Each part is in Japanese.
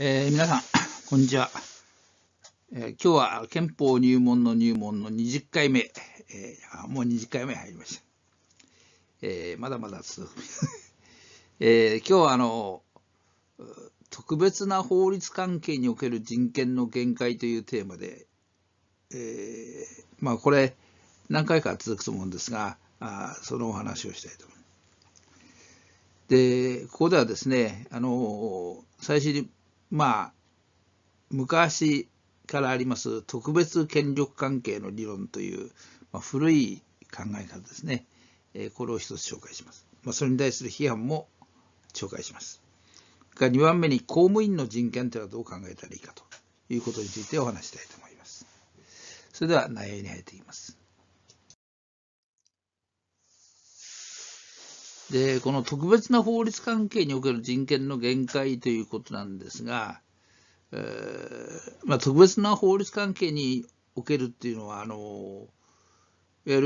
えー、皆さん、こんにちは、えー、今日は憲法入門の入門の20回目、えー、もう20回目入りました。えー、まだまだ続く。えー、今日はあの、特別な法律関係における人権の限界というテーマで、えー、まあこれ何回か続くと思うんですが、あそのお話をしたいと思います。で、ここではですね、あの、最初にまあ昔からあります特別権力関係の理論という、まあ、古い考え方ですね、えこれを一つ紹介します、まあ、それに対する批判も紹介しますが2番目に公務員の人権というのはどう考えたらいいかということについてお話したいと思いますそれでは内容に入っていきますでこの特別な法律関係における人権の限界ということなんですが、えー、まあ、特別な法律関係におけるっていうのはあのいわゆ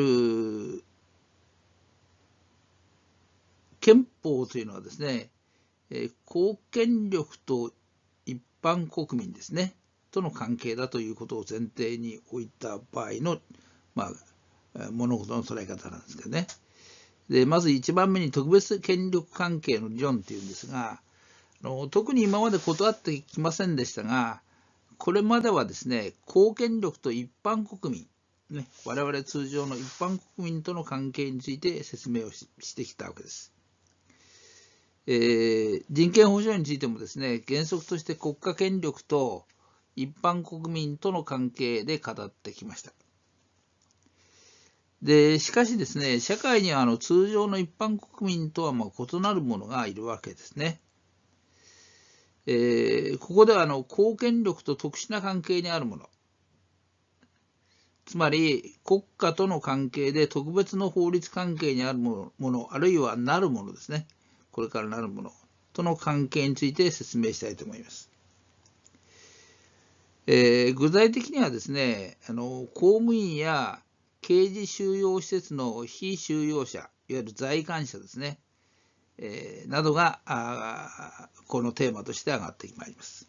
る憲法というのはですね、えー、公権力と一般国民ですねとの関係だということを前提に置いた場合の、まあ、物事の捉え方なんですけどね。でまず1番目に特別権力関係の理論というんですがあの特に今まで断ってきませんでしたがこれまではですね公権力と一般国民ね、我々通常の一般国民との関係について説明をしてきたわけです。えー、人権保障についてもですね原則として国家権力と一般国民との関係で語ってきました。でしかしですね、社会にはあの通常の一般国民とはま異なるものがいるわけですね。えー、ここではあの公権力と特殊な関係にあるもの、つまり国家との関係で特別の法律関係にあるもの、あるいはなるものですね、これからなるものとの関係について説明したいと思います。えー、具体的にはですねあの公務員や刑事収容施設の非収容者、いわゆる在官者ですね、えー、などがこのテーマとして上がってまいります。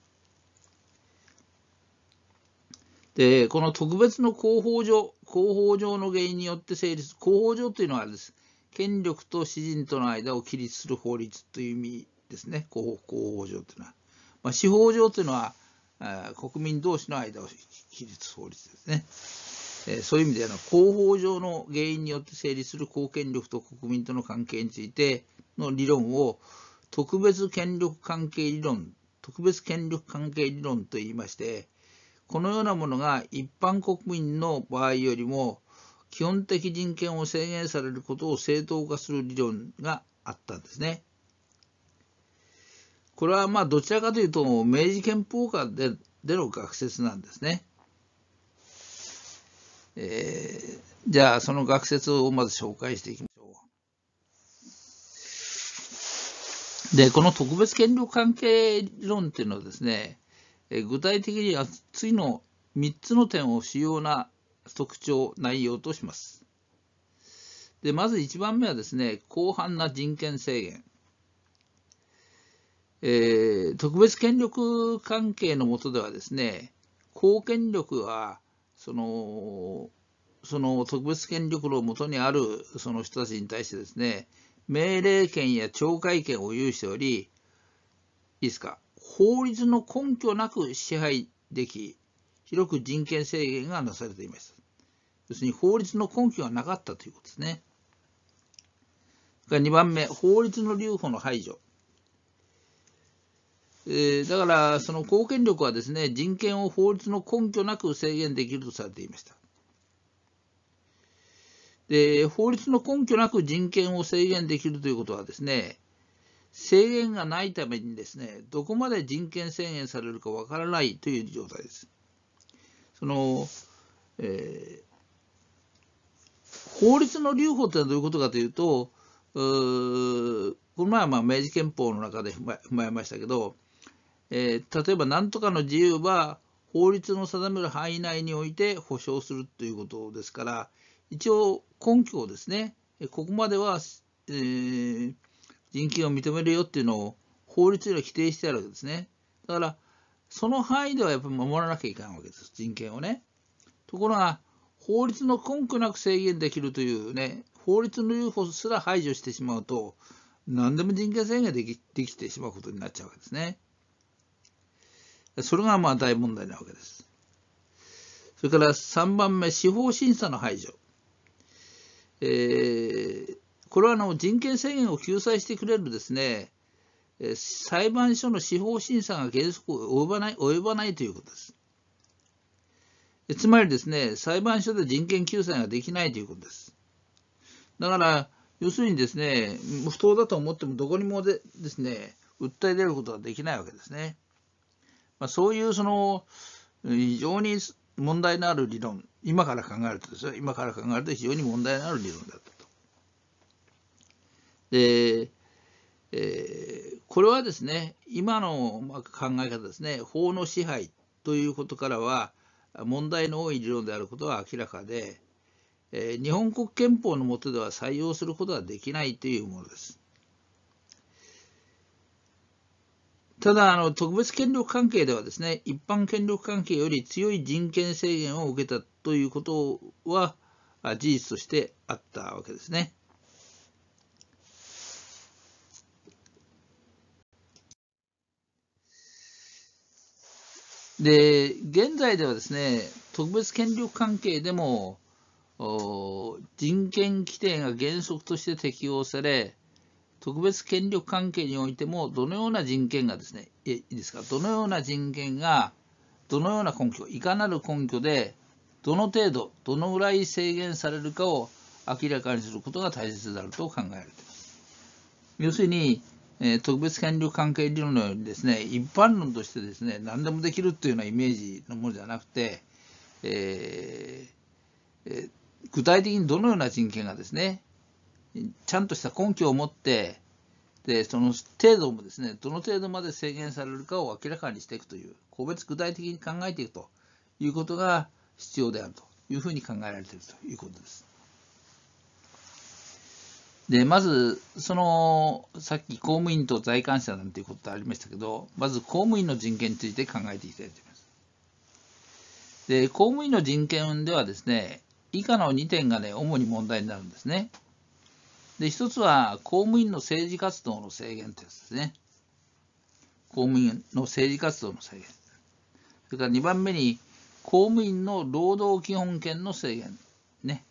で、この特別の広報上、広報上の原因によって成立、広報上というのはです、権力と私人との間を規律する法律という意味ですね、広報上というのは。まあ、司法上というのは、国民同士の間を規律する法律ですね。えそういう意味では広報上の原因によって成立する公権力と国民との関係についての理論を特別権力関係理論特別権力関係理論といいましてこのようなものが一般国民の場合よりも基本的人権を制限されることを正当化する理論があったんですね。これはまあどちらかというと明治憲法下での学説なんですね。えー、じゃあその学説をまず紹介していきましょう。で、この特別権力関係論っていうのはですね、え具体的には次の3つの点を主要な特徴、内容とします。で、まず1番目はですね、広範な人権制限。えー、特別権力関係の下ではですね、公権力はそのその特別権力のもとにあるその人たちに対してですね命令権や懲戒権を有しておりいいですか法律の根拠なく支配でき広く人権制限がなされていました要するに法律の根拠がなかったということですね2番目法律の留保の排除えー、だからその公権力はですね人権を法律の根拠なく制限できるとされていました。で法律の根拠なく人権を制限できるということはですね制限がないためにですねどこまで人権制限されるかわからないという状態です。その、えー、法律の留保というのはどういうことかというとうこの前はまあ明治憲法の中で踏まえましたけどえー、例えば何とかの自由は法律の定める範囲内において保障するということですから一応根拠をですねここまでは、えー、人権を認めるよっていうのを法律では否定してあるわけですねだからその範囲ではやっぱり守らなきゃいけないわけです人権をねところが法律の根拠なく制限できるというね法律の留保すら排除してしまうと何でも人権制限できできてしまうことになっちゃうわけですね。それがまあ大問題なわけです。それから3番目、司法審査の排除。えー、これはあの人権制限を救済してくれるですね、裁判所の司法審査が原則及ばない及ばないということです。つまりですね、裁判所で人権救済ができないということです。だから、要するにですね、不当だと思ってもどこにもでですね、訴え出ることができないわけですね。まあ、そういうその非常に問題のある理論今から考えるとですよ今から考えると非常に問題のある理論だったと。で、えー、これはですね今の考え方ですね法の支配ということからは問題の多い理論であることは明らかで、えー、日本国憲法の下では採用することはできないというものです。ただあの、特別権力関係ではですね、一般権力関係より強い人権制限を受けたということは事実としてあったわけですね。で、現在ではですね、特別権力関係でも人権規定が原則として適用され、特別権力関係においても、どのような人権がですね、いいですか、どのような人権が、どのような根拠、いかなる根拠で、どの程度、どのぐらい制限されるかを明らかにすることが大切であると考えられています。要するに、え特別権力関係理論のようにですね、一般論としてですね、何でもできるというようなイメージのものじゃなくて、えーえー、具体的にどのような人権がですね、ちゃんとした根拠を持って、でその程度もですね、どの程度まで制限されるかを明らかにしていくという、個別具体的に考えていくということが必要であるというふうに考えられているということです。で、まず、その、さっき公務員と在官者なんていうことありましたけど、まず公務員の人権について考えていきたいと思います。で、公務員の人権ではですね、以下の2点がね、主に問題になるんですね。で、一つは公務員の政治活動の制限ってやつですね。公務員の政治活動の制限。それから2番目に公務員の労働基本権の制限。ね。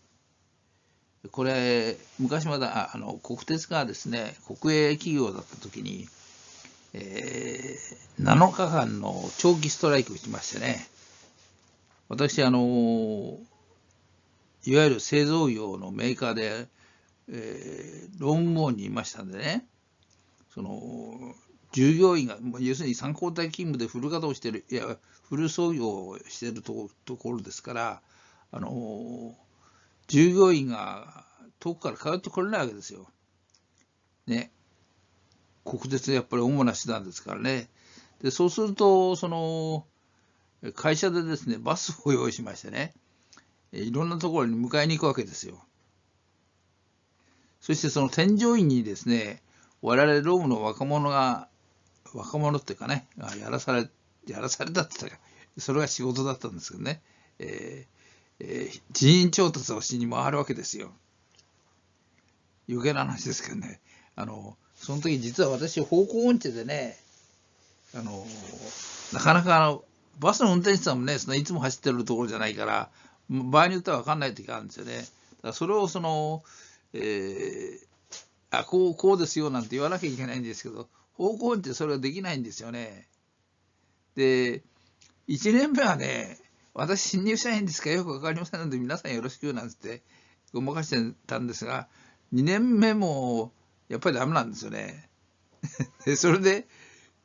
これ、昔まだあの国鉄がですね、国営企業だった時に、えー、7日間の長期ストライクをしましてね、私、あの、いわゆる製造業のメーカーで、えロンンモーにいましたんでね、その、従業員が、要するに参考代勤務でフル稼働してる、いや、フル操業をしてるところですから、あの、従業員が遠くから通ってこれないわけですよ。ね。国鉄やっぱり主な手段ですからね。で、そうすると、その、会社でですね、バスを用意しましてね、いろんなところに迎えに行くわけですよ。そしてその添乗員にですね、我々ロームの若者が、若者っていうかね、やらされ、やらされたって言ったら、それが仕事だったんですけどね、えーえー、人員調達をしに回るわけですよ。余計な話ですけどね、あの、その時実は私、方向音痴でね、あの、なかなかあの、バスの運転手さんもね、そのいつも走ってるところじゃないから、場合によっては分かんない時があるんですよね。だからそれをその、えー、あこうこうですよなんて言わなきゃいけないんですけど方向音ってそれはできないんですよね。で1年目はね私新入社員ですからよく分かりませんので皆さんよろしくなんつってごまかしてたんですが2年目もやっぱりダメなんですよね。でそれで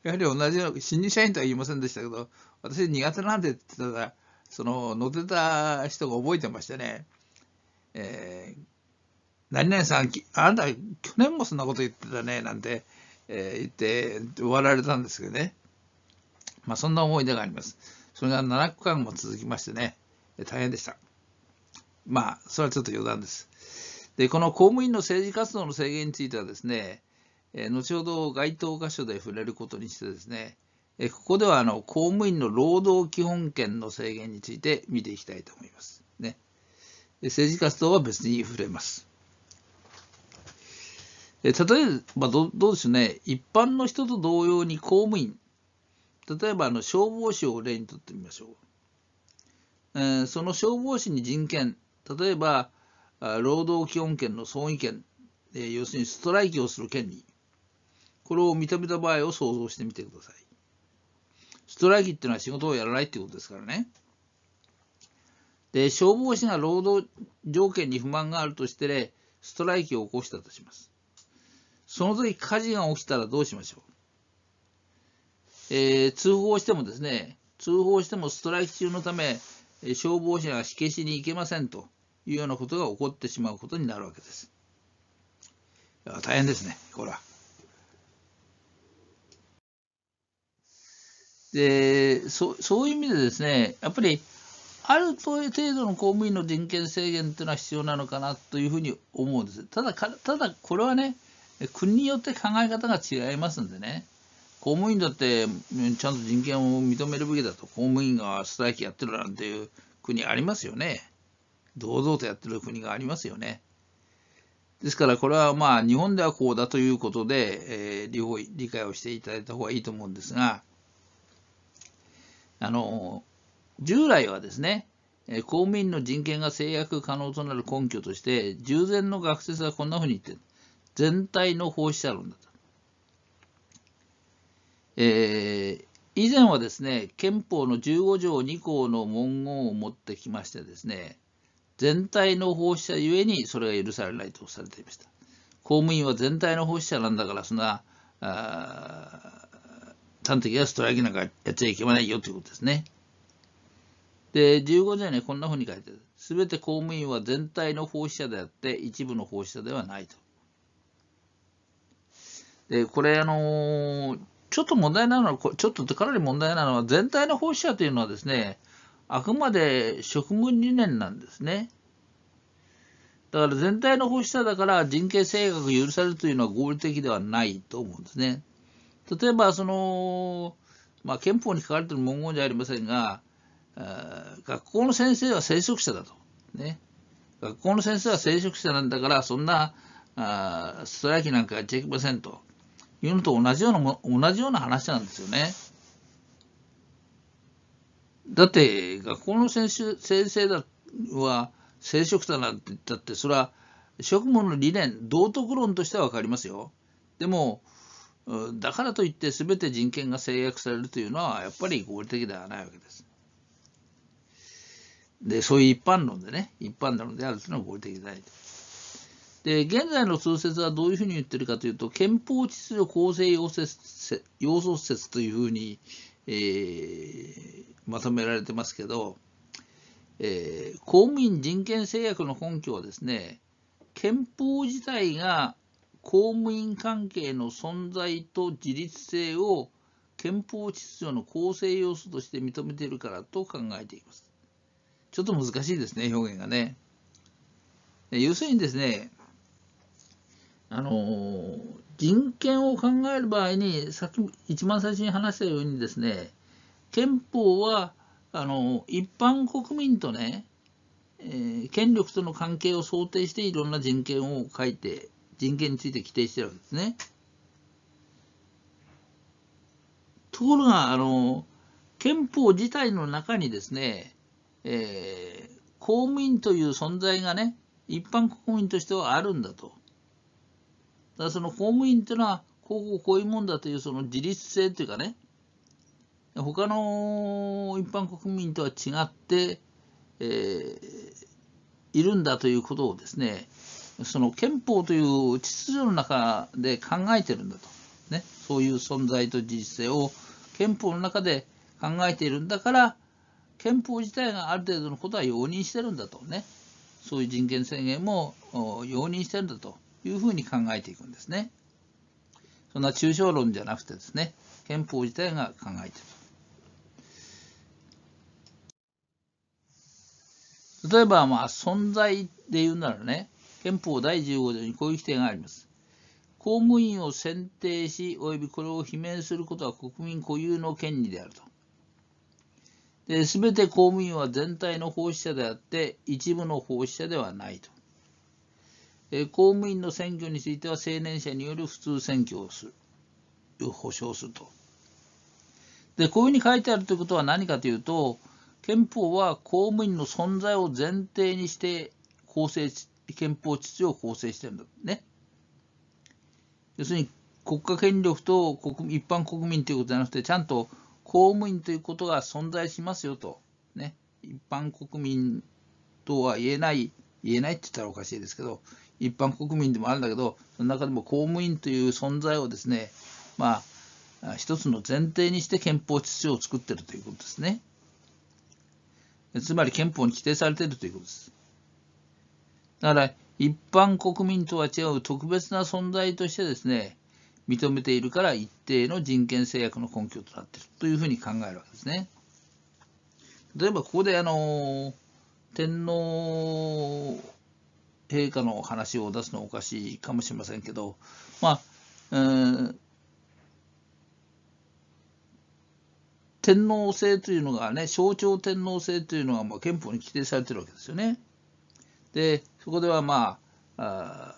やはり同じような新入社員とは言いませんでしたけど私苦手なんでって言ったらその乗ってた人が覚えてましてね、えー、何々さん、あなた、去年もそんなこと言ってたね、なんて、えー、言って終わられたんですけどね。まあ、そんな思い出があります。それが7区間も続きましてね、大変でした。まあ、それはちょっと余談です。で、この公務員の政治活動の制限についてはですね、えー、後ほど該当箇所で触れることにしてですね、えー、ここではあの公務員の労働基本権の制限について見ていきたいと思います。ね、政治活動は別に触れます。え例えばど、どうでしょうね、一般の人と同様に公務員、例えばあの消防士を例にとってみましょう。えー、その消防士に人権、例えば、労働基本権の総意権、えー、要するにストライキをする権利、これを認めた場合を想像してみてください。ストライキっていうのは仕事をやらないっていうことですからね。で、消防士が労働条件に不満があるとして、ストライキを起こしたとします。その時火事が起きたらどうしましょう、えー、通報してもですね、通報してもストライキ中のため、消防車が火消しに行けませんというようなことが起こってしまうことになるわけです。大変ですね、これは。でそそういう意味でですね、やっぱりある程度の公務員の人権制限というのは必要なのかなというふうに思うんです。ただ、ただこれはね、国によって考え方が違いますんでね、公務員だってちゃんと人権を認めるべきだと、公務員がストライキやってるなんていう国ありますよね。堂々とやってる国がありますよね。ですからこれはまあ日本ではこうだということで、えー、理解をしていただいた方がいいと思うんですが、あの、従来はですね、公務員の人権が制約可能となる根拠として、従前の学説はこんなふうに言ってる。全体の放射論だと。えー、以前はですね、憲法の15条2項の文言を持ってきましてですね、全体の放射ゆえにそれが許されないとされていました。公務員は全体の放射なんだから、そんな、端的なストライキなんかやっちゃいけないよということですね。で、15条にはこんなふうに書いてある。すべて公務員は全体の奉仕者であって、一部の奉仕者ではないと。で、これ、あのー、ちょっと問題なのは、ちょっとかなり問題なのは、全体の仕者というのはですね、あくまで職務理念なんですね。だから全体の保守者だから人権制約許されるというのは合理的ではないと思うんですね。例えば、その、まあ、憲法に書かれている文言じゃありませんが、学校の先生は聖職者だと。ね。学校の先生は聖職者なんだから、そんなあストライキなんかやっちゃいけませんと。いうのと同じようなも同じような話なんですよね。だって学校の先先生だは聖職者なんて言ったってそれは職務の理念道徳論としては分かりますよ。でもだからといって全て人権が制約されるというのはやっぱり合理的ではないわけです。でそういう一般論でね一般論であるというのは合理的でないと。で現在の通説はどういうふうに言ってるかというと憲法秩序構成要説要素説というふうに、えー、まとめられてますけど、えー、公務員人権制約の根拠はですね憲法自体が公務員関係の存在と自立性を憲法秩序の構成要素として認めているからと考えています。ちょっと難しいですね、表現がね。要するにですね、あの人権を考える場合にさっき一番最初に話したようにですね憲法はあの一般国民とね、えー、権力との関係を想定していろんな人権を書いて人権について規定してるわけですね。ところがあの憲法自体の中にですね、えー、公務員という存在がね一般国民としてはあるんだと。だその公務員というのは、こうこういうもんだというその自律性というかね、他の一般国民とは違って、えー、いるんだということをですね、その憲法という秩序の中で考えてるんだと、ね、そういう存在と自律性を憲法の中で考えているんだから、憲法自体がある程度のことは容認してるんだとね、そういう人権宣言も容認してるんだと。いうふうに考えていくんですね。そんな抽象論じゃなくてですね、憲法自体が考えている。例えば、まあ、存在で言うならね、憲法第15条にこういう規定があります。公務員を選定し、及びこれを罷免することは国民固有の権利であると。で、すべて公務員は全体の奉仕者であって、一部の奉仕者ではないと。え公務員の選挙については青年者による普通選挙をする、保障すると。で、こういうふうに書いてあるということは何かというと、憲法は公務員の存在を前提にして構成、憲法秩序を構成してるんだね。要するに国家権力と国一般国民ということじゃなくて、ちゃんと公務員ということが存在しますよと。ね。一般国民とは言えない、言えないって言ったらおかしいですけど、一般国民でもあるんだけどその中でも公務員という存在をですねまあ一つの前提にして憲法秩序を作ってるということですねつまり憲法に規定されているということですだから一般国民とは違う特別な存在としてですね認めているから一定の人権制約の根拠となっているというふうに考えるわけですね。例えばここであの天皇陛下の話を出すのはおかしいかもしれませんけど、まあ、えー、天皇制というのがね、象徴天皇制というのがまあ憲法に規定されてるわけですよね。で、そこではまあ、あ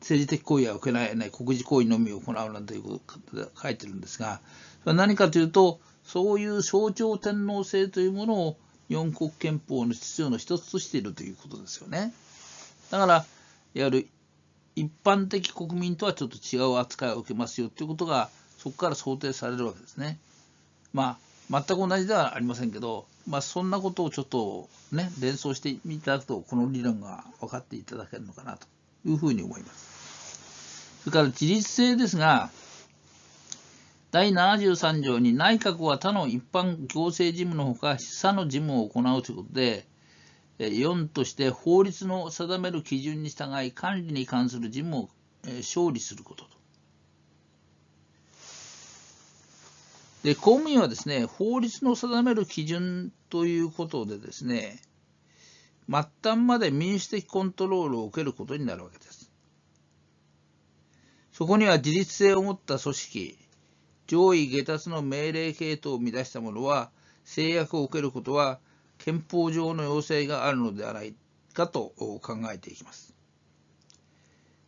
政治的行為は受けられない、国事行為のみを行うなんていうことで書いてるんですが、それは何かというと、そういう象徴天皇制というものを四国憲法の秩序の一つとしているということですよね。だから、いわゆる一般的国民とはちょっと違う扱いを受けますよということが、そこから想定されるわけですね。まあ、全く同じではありませんけど、まあ、そんなことをちょっとね、連想していただくと、この理論が分かっていただけるのかなというふうに思います。それから自立性ですが、第73条に内閣は他の一般行政事務のほか、示唆の事務を行うということで、4として法律の定める基準に従い、管理に関する事務を勝利することと。で公務員はですね、法律の定める基準ということでですね、末端まで民主的コントロールを受けることになるわけです。そこには自律性を持った組織、上位下達の命令系統を乱した者は制約を受けることは憲法上の要請があるのではないかと考えていきます。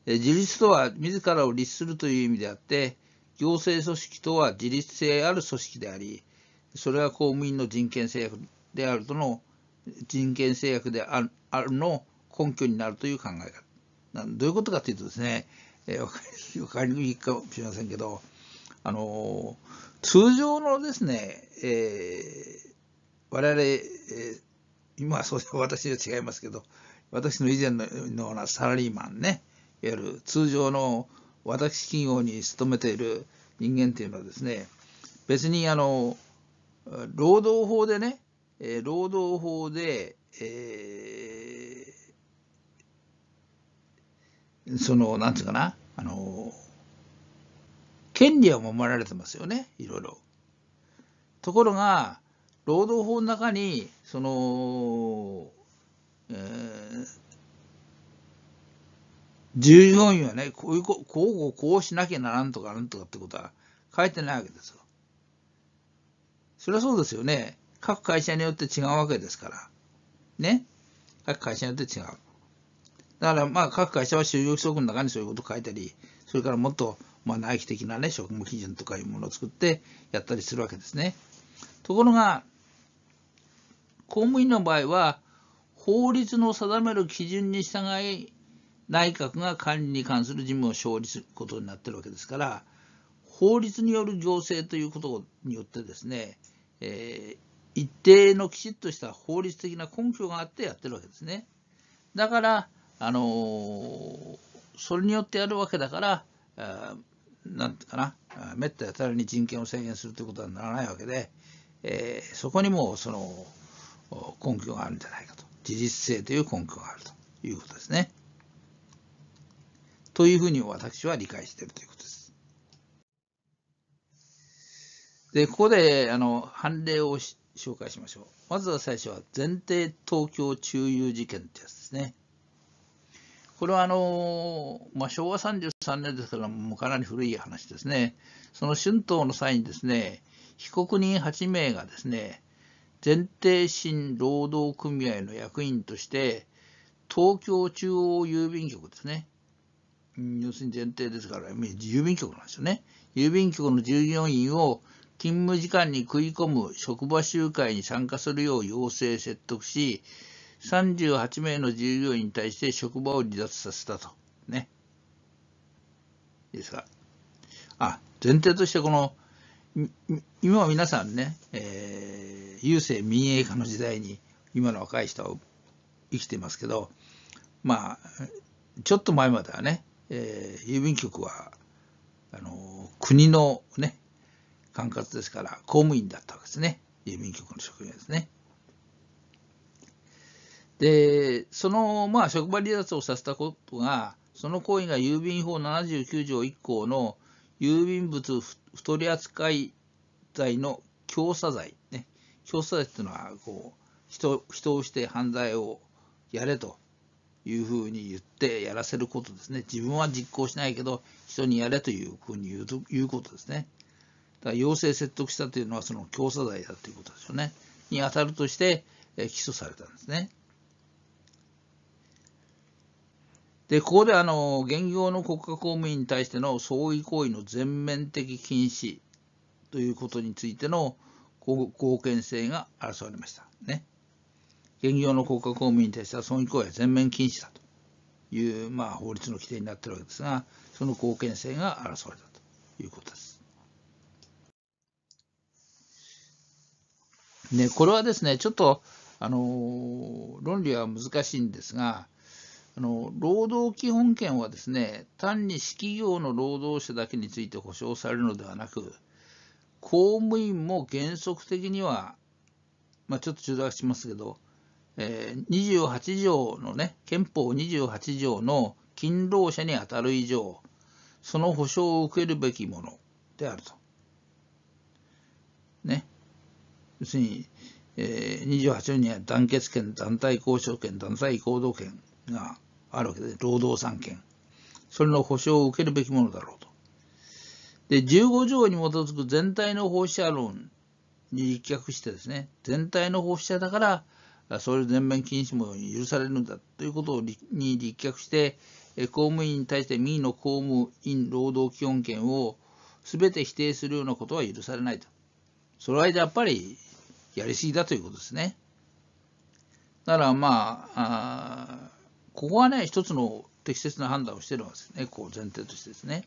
自立とは自らを律するという意味であって行政組織とは自立性ある組織でありそれは公務員の人権制約であるとの人権制約であるの根拠になるという考え方。どういうことかというとですね、え分かりにくいかもしれませんけど、あの通常のですね、えー、我々、えー、今はそう 私は違いますけど、私の以前のようなサラリーマンね、いわゆる通常の私企業に勤めている人間というのはですね、別にあの労働法でね、え労働法で、えー、その、なんていうかな、あの権利は守られてますよね、いろいろ。ところが、労働法の中に、その、えー、従業員はね、こういうこ、こうこうこうしなきゃならんとかなんとかってことは書いてないわけですよ。それはそうですよね。各会社によって違うわけですから。ね。各会社によって違う。だからまあ各会社は就業規則の中にそういうこと書いたり、それからもっとまあ、内規的なね、職務基準とかいうものを作ってやったりするわけですね。ところが、公務員の場合は、法律の定める基準に従い、内閣が管理に関する事務を生じすることになってるわけですから、法律による行政ということによってですね、えー、一定のきちっとした法律的な根拠があってやってるわけですね。だから、あのー、それによってやるわけだから、なんていうかな、めったやたらに人権を制限するということはならないわけで、えー、そこにもその根拠があるんじゃないかと。事実性という根拠があるということですね。というふうに私は理解しているということです。で、ここであの判例を紹介しましょう。まずは最初は前提東京中遊事件ってやつですね。これはあの、まあ、昭和33年ですからもうかなり古い話ですね。その春闘の際にですね、被告人8名がですね、前庭新労働組合の役員として、東京中央郵便局ですね。要するに前提ですから、郵便局なんですよね。郵便局の従業員を勤務時間に食い込む職場集会に参加するよう要請、説得し、38名の従業員に対して職場を離脱させたと。ね。いいですか。あ、前提としてこの、今は皆さんね、えー、郵政民営化の時代に今の若い人は生きてますけど、まあ、ちょっと前まではね、えー、郵便局は、あの国のね、管轄ですから、公務員だったわけですね。郵便局の職員ですね。で、その、まあ、職場離脱をさせたことが、その行為が郵便法79条1項の郵便物不取扱い罪の強査罪、ね、強査罪というのはこう人、人をして犯罪をやれというふうに言ってやらせることですね。自分は実行しないけど、人にやれというふうに言うということですね。だから、要請説得したというのは、その強査罪だということですよね。に当たるとして、え起訴されたんですね。で、ここであの、現業の国家公務員に対しての相違行為の全面的禁止ということについての貢献性が争われました。ね。現業の国家公務員に対しては相違行為は全面禁止だという、まあ、法律の規定になっているわけですが、その貢献性が争われたということです。ね、これはですね、ちょっと、あの論理は難しいんですが、あの労働基本権はですね単に私企業の労働者だけについて保障されるのではなく公務員も原則的には、まあ、ちょっと中断しますけど、えー、28条のね憲法28条の勤労者に当たる以上その保障を受けるべきものであると。ね。要するに、えー、28条には団結権、団体交渉権、団体行動権があるわけで、労働三権。それの保障を受けるべきものだろうと。で、15条に基づく全体の放射論に立脚してですね、全体の放射だから、そういう全面禁止も許されるんだということに立脚して、公務員に対して民意の公務員労働基本権を全て否定するようなことは許されないと。その間やっぱりやりすぎだということですね。だからまあ、あここはね、一つの適切な判断をしてるわけですね、こう前提としてですね。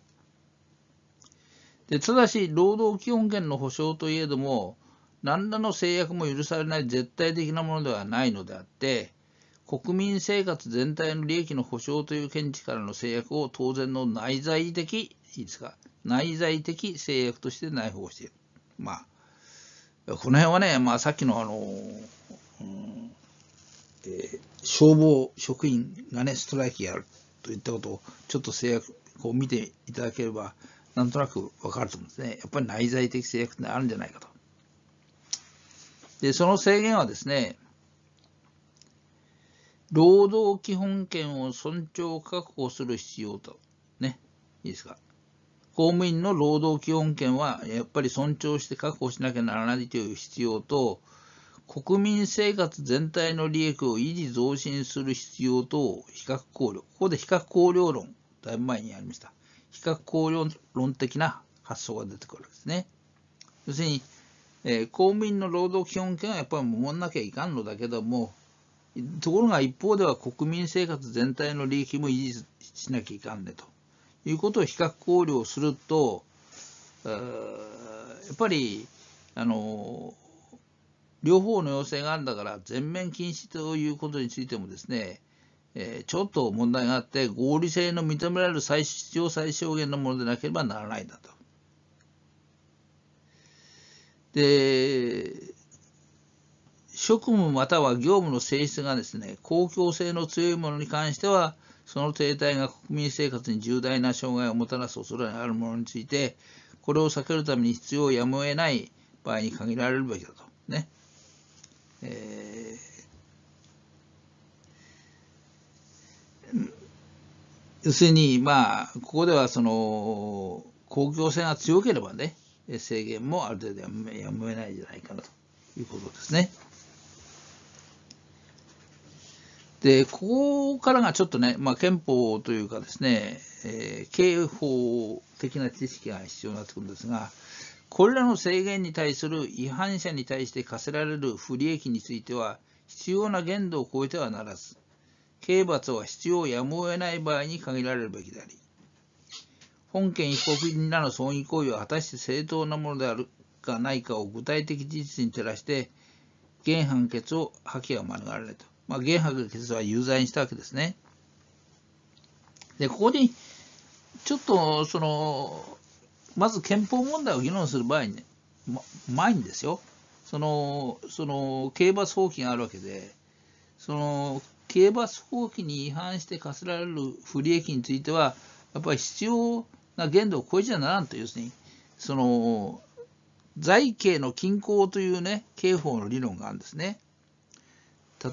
でただし、労働基本権の保障といえども、何らの制約も許されない絶対的なものではないのであって、国民生活全体の利益の保障という見地からの制約を当然の内在的、いいですか、内在的制約として内包している。まあ、この辺はね、まあ、さっきのあの、うんえー、消防職員がね、ストライキやるといったことを、ちょっと制約を見ていただければ、なんとなくわかると思うんですね。やっぱり内在的制約ってあるんじゃないかと。で、その制限はですね、労働基本権を尊重確保する必要と。ね。いいですか。公務員の労働基本権はやっぱり尊重して確保しなきゃならないという必要と、国民生活全体の利益を維持増進する必要と比較考慮。ここで比較考慮論、だいぶ前にありました。比較考慮論的な発想が出てくるんですね。要するに、えー、公務員の労働基本権はやっぱり守らなきゃいかんのだけども、ところが一方では国民生活全体の利益も維持しなきゃいかんねということを比較考慮すると、やっぱり、あの両方の要請があるんだから全面禁止ということについてもですね、えー、ちょっと問題があって合理性の認められる最必要最小限のものでなければならないんだと。で職務または業務の性質がですね公共性の強いものに関してはその停滞が国民生活に重大な障害をもたらす恐れがあるものについてこれを避けるために必要をやむを得ない場合に限られるべきだと。ね、えー、要するに、まあ、ここではその公共性が強ければね、制限もある程度やむやむえないんじゃないかなということですね。で、ここからがちょっとね、まあ、憲法というかですね、えー、刑法的な知識が必要になってくるんですが、これらの制限に対する違反者に対して課せられる不利益については、必要な限度を超えてはならず、刑罰は必要やむを得ない場合に限られるべきであり、本件被告人らの損益行為は果たして正当なものであるかないかを具体的事実に照らして、原判決を破棄は免れると。まあ、現判決は有罪にしたわけですね。で、ここに、ちょっと、その、まず憲法問題を議論する場合に、ね、ま、前にですよ、その、その、刑罰法規があるわけで、その、刑罰法規に違反して課せられる不利益については、やっぱり必要な限度を超えちゃならんという、要するに、その、財刑の均衡というね、刑法の理論があるんですね。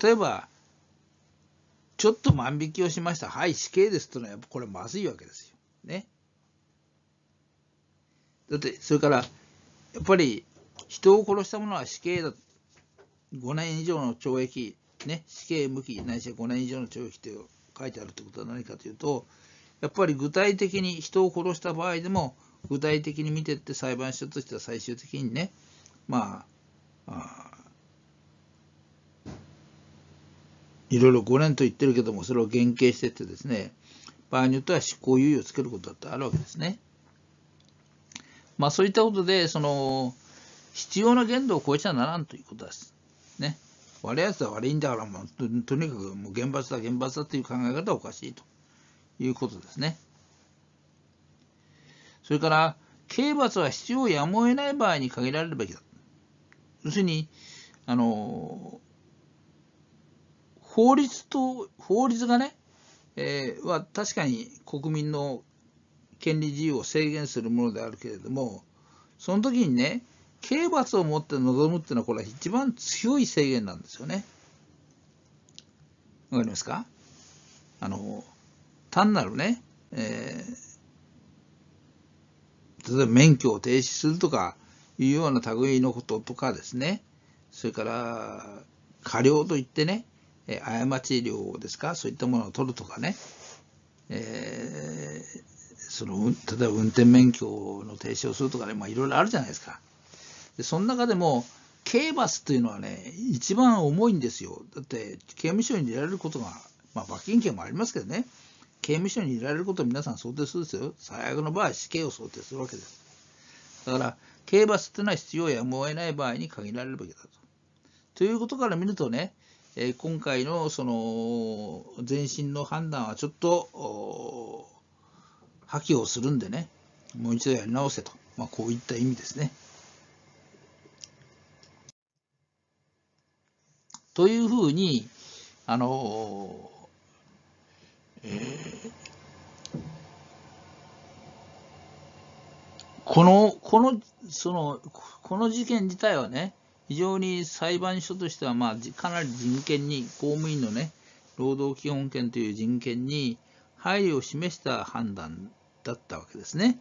例えば、ちょっと万引きをしました。はい、死刑ですというのは、やっぱこれまずいわけですよ。ね。だって、それから、やっぱり人を殺した者は死刑だ。5年以上の懲役、ね、死刑無期、ないしは5年以上の懲役と書いてあるということは何かというと、やっぱり具体的に人を殺した場合でも、具体的に見ていって裁判所としては最終的にね、まあ、いろいろ5年と言ってるけども、それを減刑してってですね、場合によっては執行猶予をつけることだってあるわけですね。まあ、そういったことで、その、必要な限度を超えちゃならんということです。ね。悪いつは悪いんだから、もうとにかくもう厳罰だ、厳罰だという考え方はおかしいということですね。それから、刑罰は必要やむを得ない場合に限られるべきだ。要するに、あの、法律と、法律がね、えー、は確かに国民の権利自由を制限するものであるけれどもその時にね刑罰をもって臨むっていうのはこれは一番強い制限なんですよね。わかりますかあの単なるね、えー、例えば免許を停止するとかいうような類のこととかですねそれから過料といってね過ち量ですかそういったものを取るとかね、えーその例えば運転免許の停止をするとかね、まあ、いろいろあるじゃないですか。でその中でも刑罰というのはね一番重いんですよ。だって刑務所に入れられることが、まあ、罰金刑もありますけどね刑務所に入れられることを皆さん想定するんですよ。最悪の場合死刑を想定するわけです。だから刑罰というのは必要やむを得ない場合に限られるべきだと。ということから見るとね、え今回のその前進の判断はちょっと破棄をするんでね、もう一度やり直せと、まあ、こういった意味ですね。というふうに、あのえー、この、この、その、この事件自体はね、非常に裁判所としては、まあ、かなり人権に、公務員のね、労働基本権という人権に配慮を示した判断だったわけですね。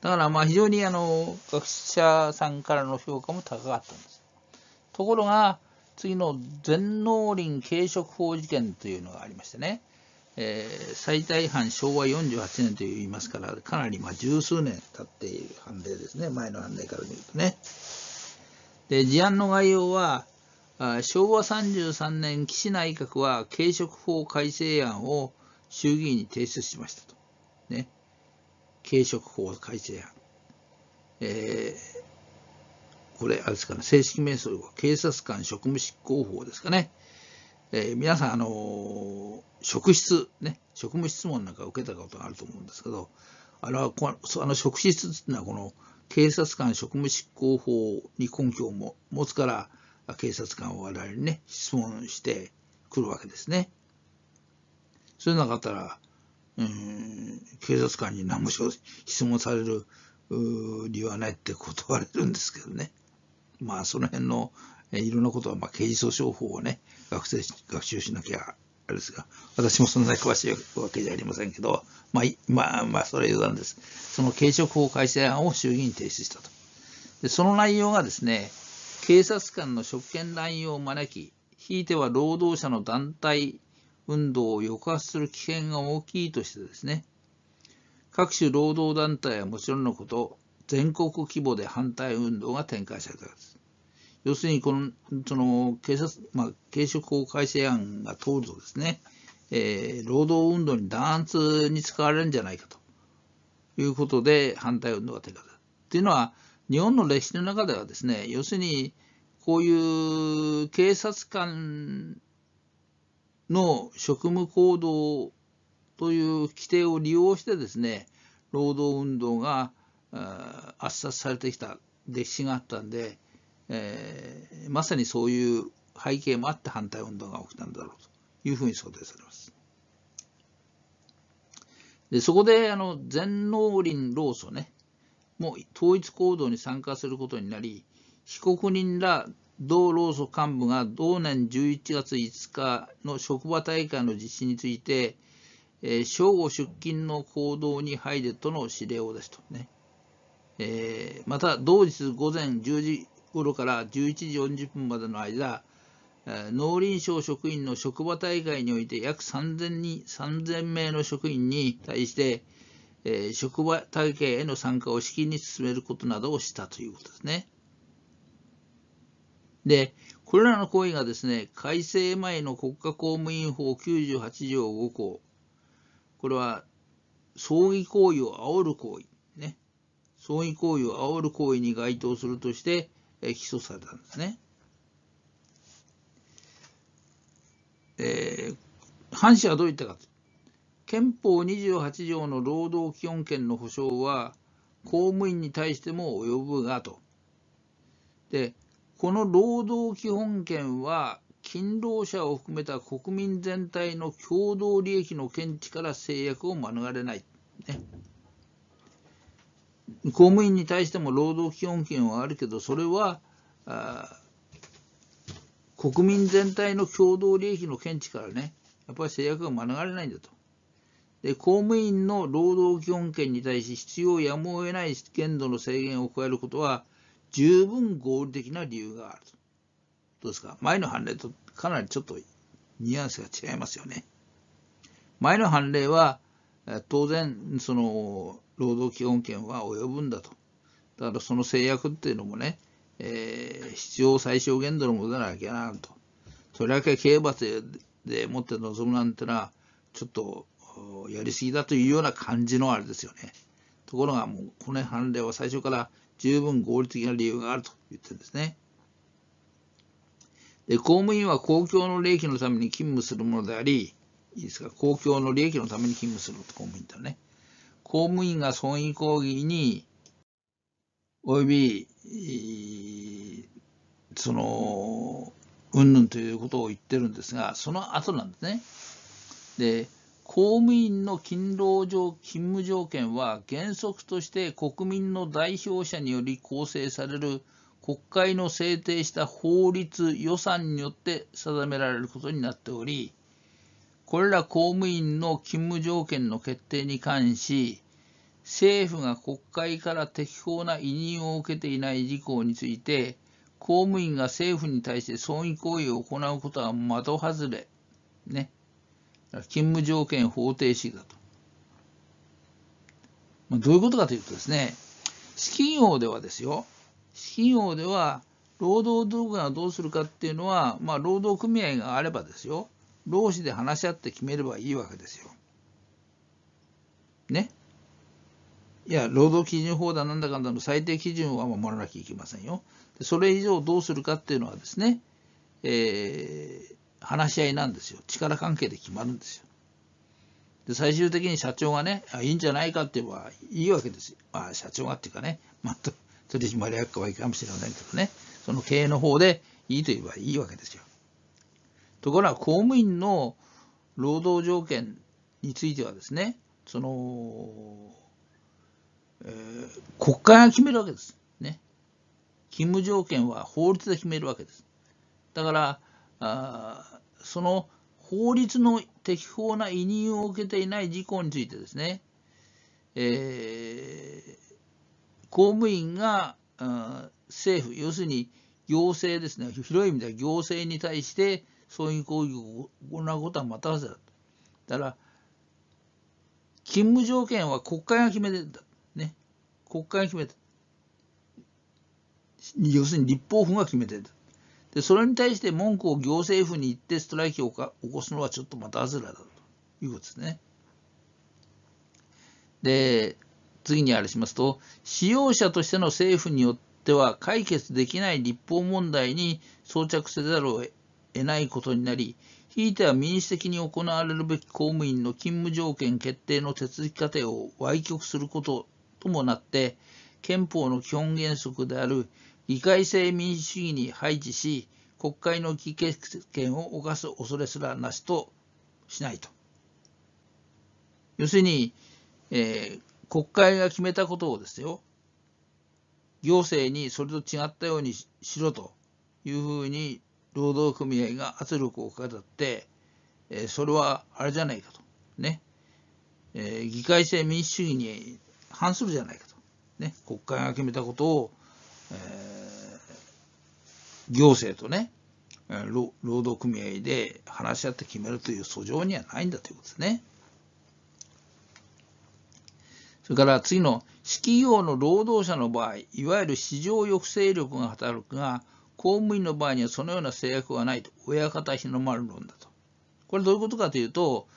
だからまあ非常にあの学者さんからの評価も高かったんです。ところが次の全農林軽食法事件というのがありましてね、えー、最大犯昭和48年といいますからかなりまあ十数年経っている判例ですね前の判例から見るとね。で事案の概要は昭和33年岸内閣は軽食法改正案を衆議院に提出しましたと。ね、軽食法改正案、えー、これ、あれですかね、正式名称は警察官職務執行法ですかね。えー、皆さん、あのー、職質、ね、職務質問なんか受けたことがあると思うんですけど、あの、あの職質っていうのは、この警察官職務執行法に根拠を持つから、警察官を我々にね、質問してくるわけですね。そういうのがあったら、うん、警察官に何も質問される理由はないって断れるんですけどね。まあ、その辺のいろんなことは、まあ、刑事訴訟法をね、学生、学習しなきゃ、あれですが、私もそんなに詳しいわけじゃありませんけど、まあ、まあ、まあ、それは余談です。その刑職法改正案を衆議院に提出したと。で、その内容がですね、警察官の職権乱用を招き、ひいては労働者の団体運動を抑圧する危険が大きいとしてですね、各種労働団体はもちろんのこと、全国規模で反対運動が展開されたんです。要するにこの、その警察、まあ、警職法改正案が通るとですね、えー、労働運動に弾圧に使われるんじゃないかということで反対運動が展開された。というのは、日本の歴史の中ではですね、要するにこういう警察官の職務行動という規定を利用してですね労働運動が圧殺されてきた歴史があったんで、えー、まさにそういう背景もあって反対運動が起きたんだろうというふうに想定されます。でそこであの全農林労組ねもう統一行動に参加することになり被告人ら同労組幹部が同年11月5日の職場大会の実施について、えー、正午出勤の行動に入れとの指令を出したね、えー、また同日午前10時頃から11時40分までの間、農林省職員の職場大会において約 3000, 人3000名の職員に対して、え職場大会への参加を資金に進めることなどをしたということですね。で、これらの行為がですね、改正前の国家公務員法98条5項、これは、葬儀行為を煽る行為、ね、葬儀行為を煽る行為に該当するとして、え起訴されたんですね。えー、阪はどう言ったかと。憲法28条の労働基本権の保障は、公務員に対しても及ぶがと。で、この労働基本権は、勤労者を含めた国民全体の共同利益の見地から制約を免れない。ね公務員に対しても労働基本権はあるけど、それは国民全体の共同利益の見地からね、やっぱり制約が免れないんだと。で公務員の労働基本権に対し必要やむを得ない限度の制限を加えることは十分合理的な理由があるどうですか前の判例とかなりちょっとニュアンスが違いますよね。前の判例は当然その労働基本権は及ぶんだと。だからその制約っていうのもね、えー、必要最小限度のものでなきゃなと。それだけ刑罰でもって臨むなんてのはちょっとやりすぎだというような感じのあれですよね。ところがもうこの判例は最初から十分合理的な理由があると言ってるんですね。で公務員は公共の利益のために勤務するものであり、いいですか、公共の利益のために勤務する公務員だね。公務員が損益抗議に、および、その、うんぬんということを言ってるんですが、その後なんですね。で、公務員の勤労上勤務条件は原則として国民の代表者により構成される国会の制定した法律予算によって定められることになっておりこれら公務員の勤務条件の決定に関し政府が国会から適法な委任を受けていない事項について公務員が政府に対して損益行為を行うことは的外れ、ね、勤務条件方程式だと。まあ、どういうことかというとですね、資金王ではですよ、資金王では、労働動画がどうするかっていうのは、まあ、労働組合があればですよ、労使で話し合って決めればいいわけですよ。ね。いや、労働基準法だなんだかんだの最低基準は守らなきゃいけませんよ。それ以上どうするかっていうのはですね、えー、話し合いなんですよ。力関係で決まるんですよ。で、最終的に社長がね、いいんじゃないかって言えばいいわけですよ。まあ、社長がっていうかね、まあ、取締役かはいいかもしれませんけどね、その経営の方でいいと言えばいいわけですよ。ところが、公務員の労働条件についてはですね、その、えー、国会が決めるわけです。ね。勤務条件は法律で決めるわけです。だから、あその法律の適法な委任を受けていない事項についてですね、えー、公務員が政府、要するに行政ですね、広い意味では行政に対してそういう行為を行うことは待たせだと。だから、勤務条件は国会が決めてた。ね、国会が決めて要するに立法府が決めてた。でそれに対して文句を行政府に言ってストライキを起こすのはちょっとまたずらだということですね。で、次にあれしますと、使用者としての政府によっては解決できない立法問題に装着せざるを得ないことになり、ひいては民主的に行われるべき公務員の勤務条件決定の手続き過程を歪曲することともなって、憲法の基本原則である議会制民主主義に配置し、国会の議決権を犯す恐れすらなしとしないと。要するに、えー、国会が決めたことをですよ、行政にそれと違ったようにしろというふうに労働組合が圧力をかかって、えー、それはあれじゃないかと。ね。えー、議会制民主主義に反するじゃないかと。ね。国会が決めたことをえー、行政とね、労働組合で話し合って決めるという訴状にはないんだということですね。それから次の、市企業の労働者の場合、いわゆる市場抑制力が働くが、公務員の場合にはそのような制約はないと、親方日の丸論だと。これどういうことかというと、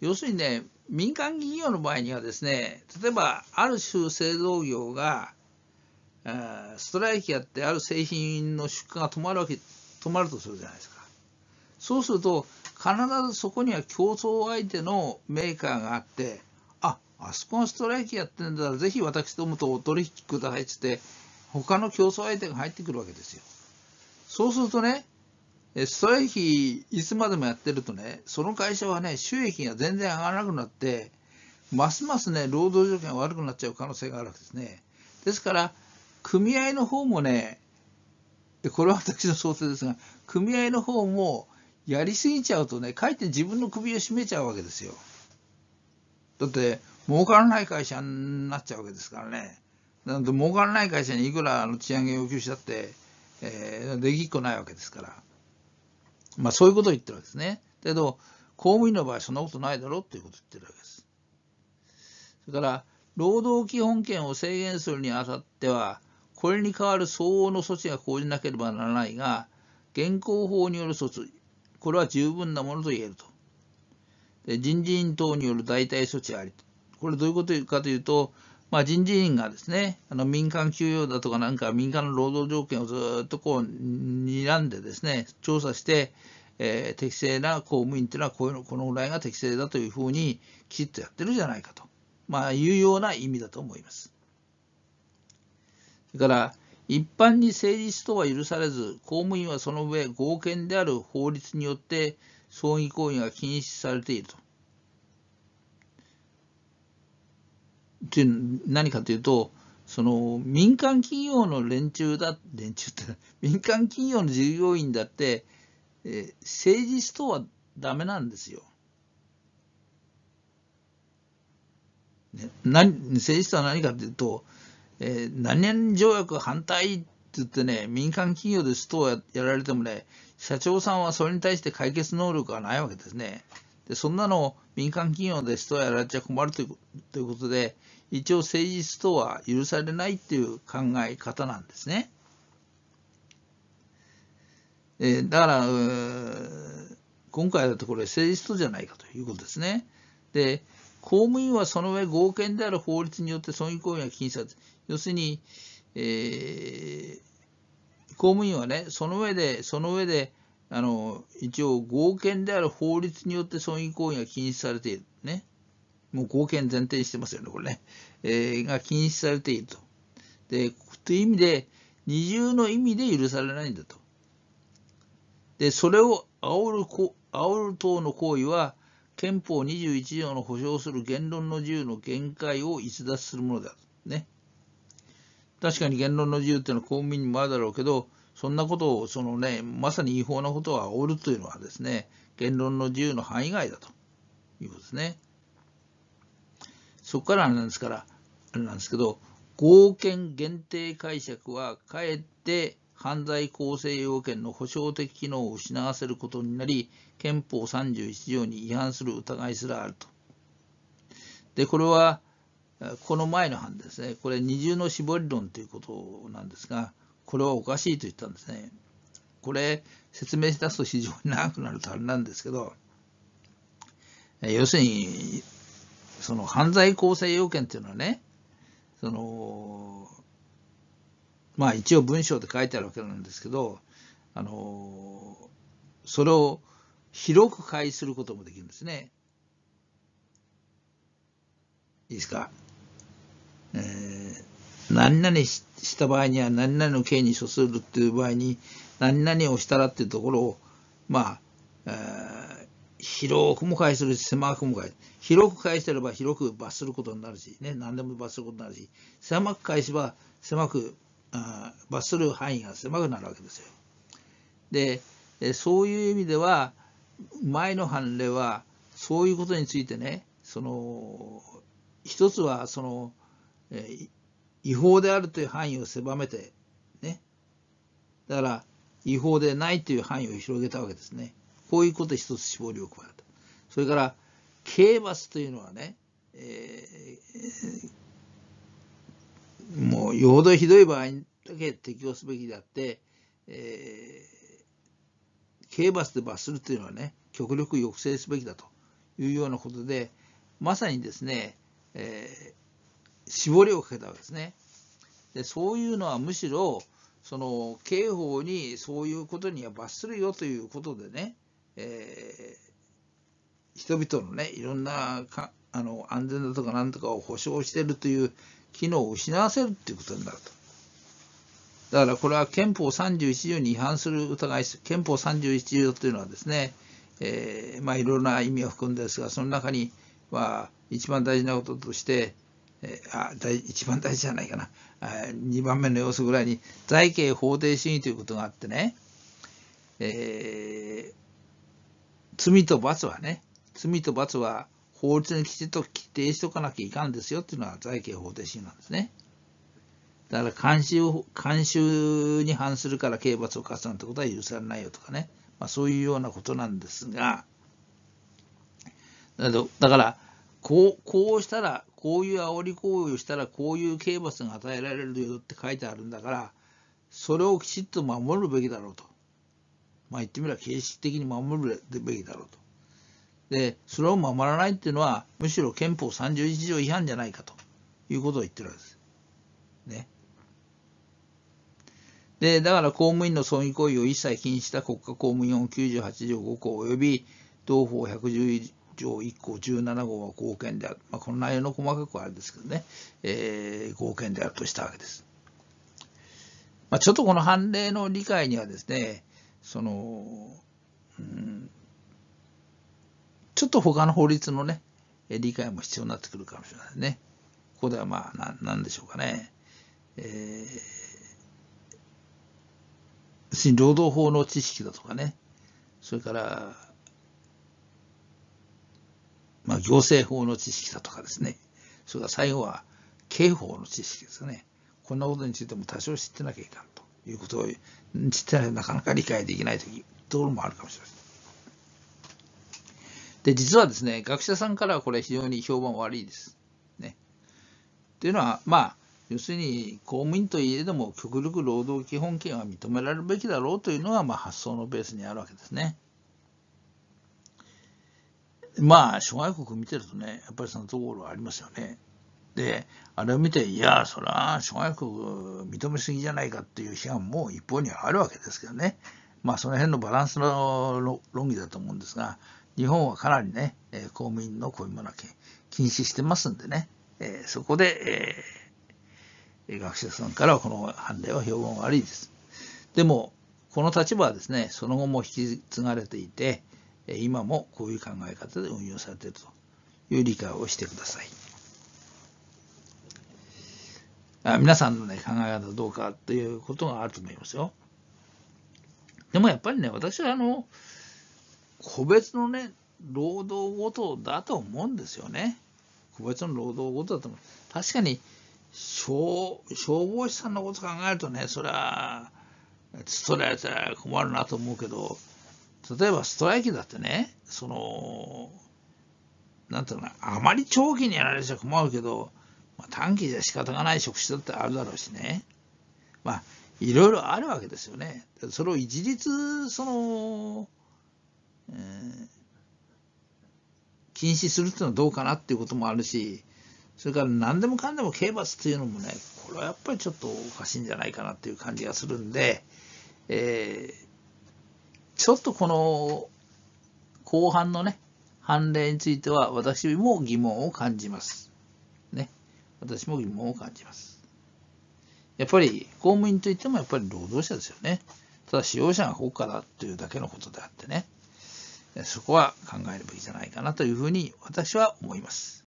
要するにね、民間企業の場合にはですね、例えばある種製造業がえストライキやってある製品の出荷が止まるわけ止まるとするじゃないですかそうすると必ずそこには競争相手のメーカーがあってああそこはストライキやってんだらぜひ私どもとお取引くださいっつって他の競争相手が入ってくるわけですよそうするとねストライキいつまでもやってるとねその会社はね収益が全然上がらなくなってますますね労働条件が悪くなっちゃう可能性があるわけですねですから組合の方もね、これは私の想定ですが、組合の方もやりすぎちゃうとね、かえって自分の首を絞めちゃうわけですよ。だって、儲からない会社になっちゃうわけですからね。なので、儲からない会社にいくらの賃上げ要求したって、えー、できっこないわけですから。まあ、そういうことを言ってるわけですね。だけど、公務員の場合、そんなことないだろうということを言ってるわけです。それから、労働基本権を制限するにあたっては、これに代わる相応の措置が講じなければならないが、現行法による措置、これは十分なものと言えると。で人事院等による代替措置あり。これどういうことかというと、まあ、人事院がですね、あの民間休養だとかなんか民間の労働条件をずっとこう睨んでですね、調査して、えー、適正な公務員というのはこういうのこのぐらいが適正だというふうにきちっとやってるじゃないかと、まあ、いうような意味だと思います。れから一般に治立とは許されず公務員はその上合憲である法律によって葬儀行為が禁止されていると。という何かというとその民間企業の連中だ連中って民間企業の従業員だって、え政治とはダメなんですよ。ね、何政治とは何かというとえ何々条約反対って言ってね、民間企業でストをやられてもね、社長さんはそれに対して解決能力がないわけですね。でそんなのを民間企業でストをやられちゃ困るというということで、一応政治ストは許されないっていう考え方なんですね。えー、だから、今回だとこれ政治ストじゃないかということですね。で、公務員はその上合憲である法律によって損益行為が禁止され要するに、えー、公務員はね、その上で、その上で、あの一応、合憲である法律によって損益行為が禁止されている、ね、もう合憲前提にしてますよね、これね、えー、が禁止されていると。でという意味で、二重の意味で許されないんだと。で、それを煽る煽る等の行為は、憲法21条の保障する言論の自由の限界を逸脱するものだと。ね。確かに言論の自由っていうのは公務員にもあるだろうけど、そんなことを、そのね、まさに違法なことは煽るというのはですね、言論の自由の範囲外だということですね。そこからなんですから、あれなんですけど、合憲限定解釈はかえって犯罪構成要件の保障的機能を失わせることになり、憲法31条に違反する疑いすらあると。で、これはこの前の判ですね、これ二重の絞り論ということなんですが、これはおかしいと言ったんですね。これ説明しだすと非常に長くなるとあれなんですけど、要するに、その犯罪構成要件っていうのはね、その、まあ一応文章で書いてあるわけなんですけど、あの、それを広く解することもできるんですね。いいですかえ何々した場合には何々の刑に処するっていう場合に何々をしたらっていうところをまあ、えー、広くも返するし狭くも返す広く返してれば広く罰することになるし、ね、何でも罰することになるし狭く返せば狭くあ罰する範囲が狭くなるわけですよ。でそういう意味では前の判例はそういうことについてねその一つはそのえ違法であるという範囲を狭めて、ね。だから、違法でないという範囲を広げたわけですね。こういうこと一つ絞りを加えた。それから、刑罰というのはね、えー、もうよほどひどい場合だけ適用すべきであって、えー、刑罰で罰するというのはね、極力抑制すべきだというようなことで、まさにですね、えー絞りをかけたわけですね。でそういうのはむしろその刑法にそういうことには罰するよということでね、えー、人々のねいろんなかあの安全だとかなんとかを保障してるという機能を失わせるということになると。だからこれは憲法31条に違反する疑い憲法31条というのはですね、えー、まあいろんな意味を含んですが、その中には一番大事なこととして、えあ大一番大事じゃないかな2番目の要素ぐらいに財形法定主義ということがあってね、えー、罪と罰はね罪と罰は法律にきちんと規定しとかなきゃいかんですよっていうのは財形法定主義なんですね。だから慣習慣習に反するから刑罰を科すなんてことは許されないよとかね、まあ、そういうようなことなんですがだからこう、こうしたら、こういう煽り行為をしたら、こういう刑罰が与えられるよって書いてあるんだから、それをきちっと守るべきだろうと。まあ言ってみれば形式的に守るべきだろうと。で、それを守らないっていうのは、むしろ憲法31条違反じゃないかということを言ってるわけです。ね。で、だから公務員の損益行為を一切禁止した国家公務員498条5項及び同法111条1項17号は合憲である、まあ、この内容の細かくはあれですけどね、えー、合憲であるとしたわけです。まあ、ちょっとこの判例の理解にはですね、その、うん、ちょっと他の法律のね、理解も必要になってくるかもしれないね。ここではまあ、ななんでしょうかね。えー、労働法の知識だとかね、それから、まあ、行政法の知識だとかですね、それから最後は刑法の知識ですね。こんなことについても多少知ってなきゃいかんということを知ってないなかなか理解できないというところもあるかもしれません。で、実はですね、学者さんからはこれ非常に評判悪いです。ね。というのは、まあ、要するに公務員といえども極力労働基本権は認められるべきだろうというのが、まあ、発想のベースにあるわけですね。まあ、諸外国見てるとね、やっぱりそのところはありますよね。で、あれを見て、いや、そら、諸外国認めすぎじゃないかっていう批判も一方にはあるわけですけどね。まあ、その辺のバランスの論議だと思うんですが、日本はかなりね、公務員のこういうもの禁止してますんでね、そこで、学者さんからはこの判例は評判悪いです。でも、この立場はですね、その後も引き継がれていて、今もこういう考え方で運用されているという理解をしてください。あ皆さんの、ね、考え方どうかということがあると思いますよ。でもやっぱりね、私はあの個別のね、労働ごとだと思うんですよね。個別の労働ごとだと思う。確かに消消防士さんのこと考えるとね、それは、勤められたら困るなと思うけど、例えばストライキだってね、その、なんていうのかな、あまり長期にやられちゃ困るけど、まあ、短期じゃ仕方がない職種だってあるだろうしね。まあ、いろいろあるわけですよね。それを一律、その、えー、禁止するっていうのはどうかなっていうこともあるし、それから何でもかんでも刑罰っていうのもね、これはやっぱりちょっとおかしいんじゃないかなっていう感じがするんで、えーちょっとこの後半のね、判例については私も疑問を感じます。ね。私も疑問を感じます。やっぱり公務員といってもやっぱり労働者ですよね。ただ使用者が国家だというだけのことであってね。そこは考えればいいじゃないかなというふうに私は思います。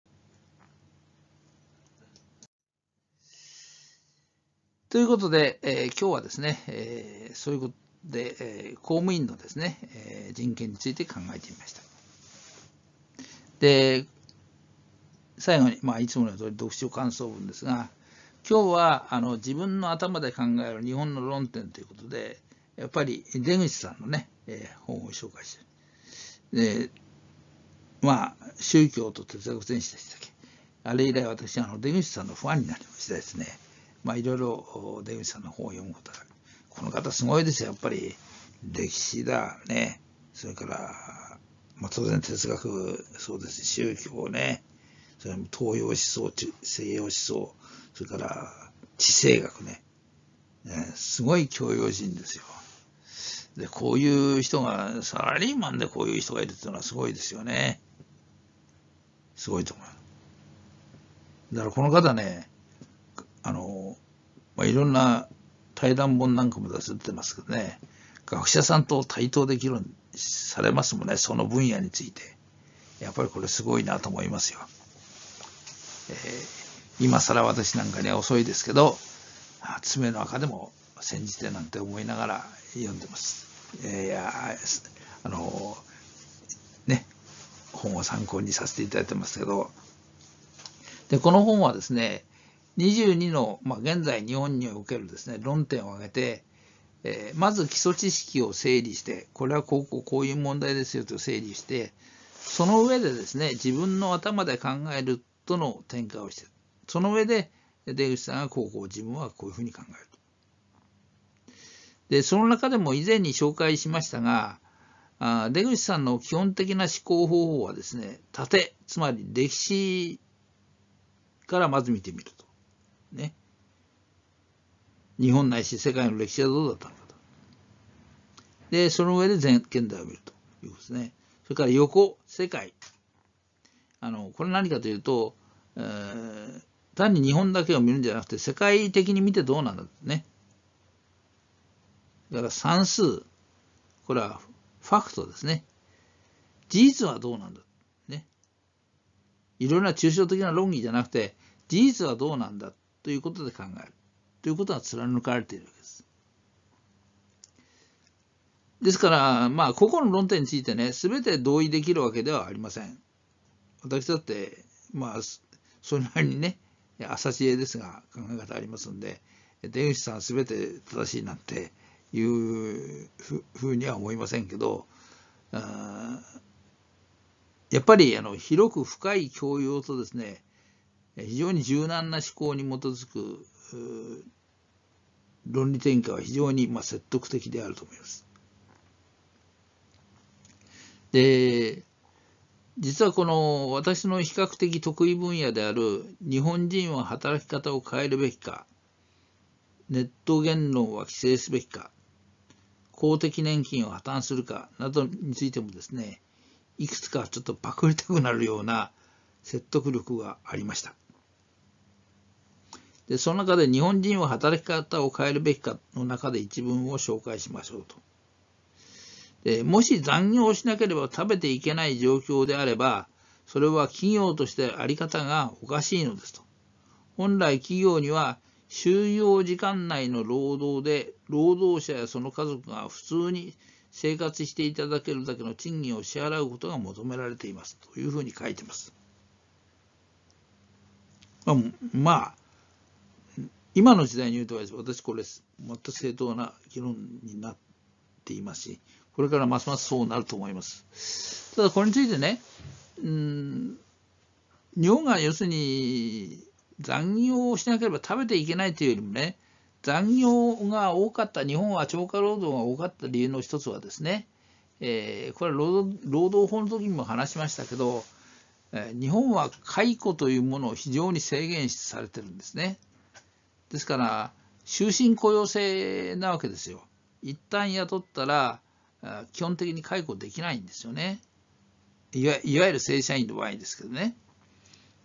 ということで、えー、今日はですね、えー、そういうことで、え公務員のですね、え人権について考えてみました。で、最後に、まあ、いつもの通り読書感想文ですが、今日はあの自分の頭で考える日本の論点ということで、やっぱり出口さんのね、え本を紹介してで、まあ、宗教と哲学戦士でしたっけ。あれ以来私はあの出口さんのファンになりましてですね、まあ、いろいろ出口さんの本を読むことがある。この方すごいですよ、やっぱり。歴史だ、ね。それから、まあ、当然哲学、そうです宗教ね。それも東洋思想、西洋思想、それから地政学ね。ねすごい教養人ですよ。で、こういう人が、サラリーマンでこういう人がいるっていうのはすごいですよね。すごいと思う。だからこの方ね、あの、まあ、いろんな対談本なんかも出せてますけどね、学者さんと対等で議論されますもんね、その分野について。やっぱりこれすごいなと思いますよ。えー、今更私なんかには遅いですけど、爪の赤でも煎じてなんて思いながら読んでます。えー、いやあのー、ね、本を参考にさせていただいてますけど、で、この本はですね、22の、まあ、現在日本におけるですね論点を挙げて、えー、まず基礎知識を整理してこれはこうこういう問題ですよと整理してその上でですね自分の頭で考えるとの展開をしてその上で出口さんがこうこう自分はこういうふうに考えると。でその中でも以前に紹介しましたがあ出口さんの基本的な思考方法はですね縦つまり歴史からまず見てみると。ね、日本ないし世界の歴史はどうだったのかと。で、その上で現代を見るということですね。それから横、世界。あの、これ何かというと、えー、単に日本だけを見るんじゃなくて、世界的に見てどうなんだね。だから算数、これはファクトですね。事実はどうなんだ。ね。いろいろな抽象的な論議じゃなくて、事実はどうなんだ。ということで考えるということが貫かれているわけです。ですから、まあ、個々の論点についてね、すべて同意できるわけではありません。私だって、まあ、それなりにね、朝知恵ですが、考え方ありますんで、出口さんすべて正しいなんていうふうには思いませんけど、やっぱりあの広く深い教養とですね、非常に柔軟な思考に基づく論理転嫁は非常にまあ説得的であると思います。で実はこの私の比較的得意分野である日本人は働き方を変えるべきかネット言論は規制すべきか公的年金を破綻するかなどについてもですねいくつかちょっとパクりたくなるような説得力がありました。で、その中で日本人は働き方を変えるべきかの中で一文を紹介しましょうと。でもし残業しなければ食べていけない状況であれば、それは企業としてあり方がおかしいのですと。本来企業には就業時間内の労働で労働者やその家族が普通に生活していただけるだけの賃金を支払うことが求められていますというふうに書いてます。ままあ今の時代に言いと私これ、全く正当な議論になっていますし、これからますますそうなると思います。ただ、これについてね、うん、日本が要するに残業をしなければ食べていけないというよりもね、残業が多かった、日本は超過労働が多かった理由の一つはですね、えー、これは労働法の時にも話しましたけど、日本は解雇というものを非常に制限されてるんですね。ですから終身雇用制なわけですよ。一旦雇ったら基本的に解雇できないんですよね。いわいわゆる正社員の場合ですけどね。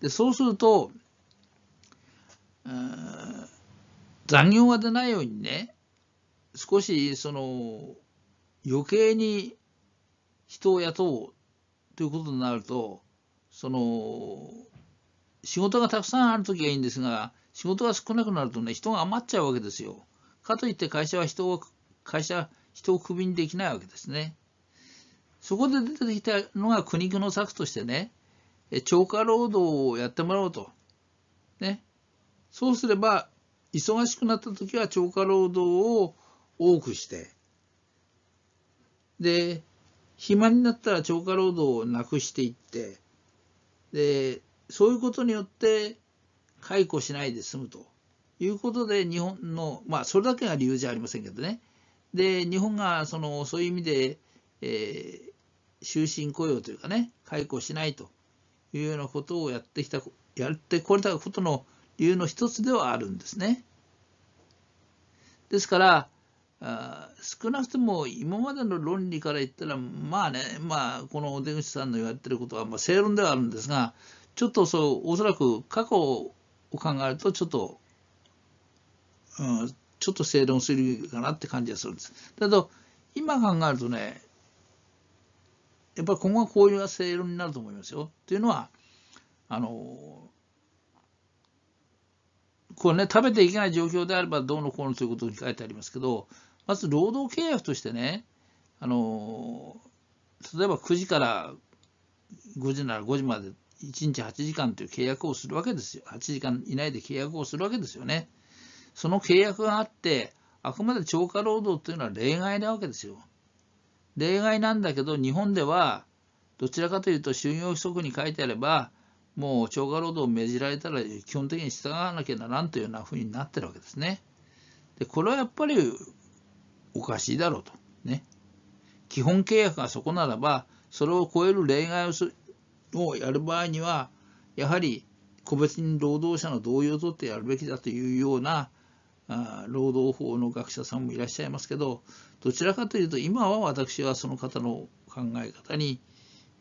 でそうすると残業が出ないようにね少しその余計に人を雇うということになるとその仕事がたくさんある時はいいんですが仕事が少なくなるとね、人が余っちゃうわけですよ。かといって会社は人を、会社、人をクビにできないわけですね。そこで出てきたのが苦肉の策としてね、超過労働をやってもらおうと。ね。そうすれば、忙しくなった時は超過労働を多くして、で、暇になったら超過労働をなくしていって、で、そういうことによって、解雇しないで済むということで、日本の、まあ、それだけが理由じゃありませんけどね、で日本がそのそういう意味で、えー、終身雇用というかね、解雇しないというようなことをやってきた、やってこれたことの理由の一つではあるんですね。ですから、あ少なくとも今までの論理から言ったら、まあね、まあ、この出口さんの言われてることは、まあ、正論ではあるんですが、ちょっとそう、おそらく過去を考えるとちょっと、うん、ちょっと正論するかなって感じがするんです。だけど今考えるとねやっぱり今後はこういう正論になると思いますよ。というのはあのこれね食べていけない状況であればどうのこうのということに書いてありますけどまず労働契約としてねあの例えば9時から5時なら5時まで1日8時間という契約をするわけですよ。8時間以内で契約をするわけですよね。その契約があって、あくまで超過労働というのは例外なわけですよ。例外なんだけど、日本では、どちらかというと、就業規則に書いてあれば、もう超過労働を命じられたら基本的に従わなきゃならんというようなふうになってるわけですね。で、これはやっぱりおかしいだろうと。ね。基本契約がそこならば、それを超える例外をするをやる場合には、やはり個別に労働者の同意を取ってやるべきだというような労働法の学者さんもいらっしゃいますけどどちらかというと今は私はその方の考え方に、